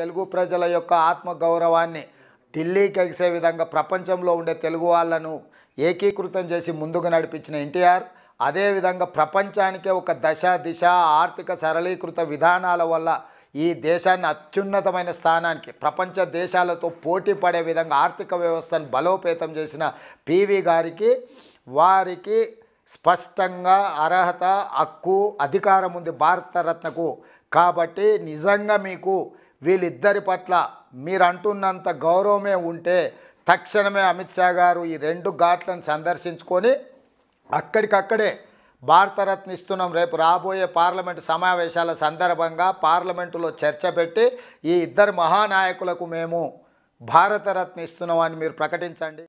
తెలుగు ప్రజల యొక్క ఆత్మగౌరవాన్ని ఢిల్లీకి ఎగిసే విధంగా ప్రపంచంలో ఉండే తెలుగు వాళ్ళను ఏకీకృతం చేసి ముందుకు నడిపించిన ఎన్టీఆర్ అదేవిధంగా ప్రపంచానికే ఒక దశ దిశ ఆర్థిక సరళీకృత విధానాల వల్ల ఈ దేశాన్ని అత్యున్నతమైన స్థానానికి ప్రపంచ దేశాలతో పోటీ పడే విధంగా ఆర్థిక వ్యవస్థను బలోపేతం చేసిన పీవీ గారికి వారికి స్పష్టంగా అర్హత హక్కు అధికారం ఉంది భారతరత్నకు కాబట్టి నిజంగా మీకు వీళ్ళిద్దరి పట్ల మీరంటున్నంత గౌరవమే ఉంటే తక్షణమే అమిత్ షా గారు ఈ రెండు ఘాట్లను సందర్శించుకొని అక్కడికక్కడే భారతరత్న ఇస్తున్నాం రేపు రాబోయే పార్లమెంటు సమావేశాల సందర్భంగా పార్లమెంటులో చర్చ పెట్టి ఈ ఇద్దరు మహానాయకులకు మేము భారతరత్న ఇస్తున్నామని మీరు ప్రకటించండి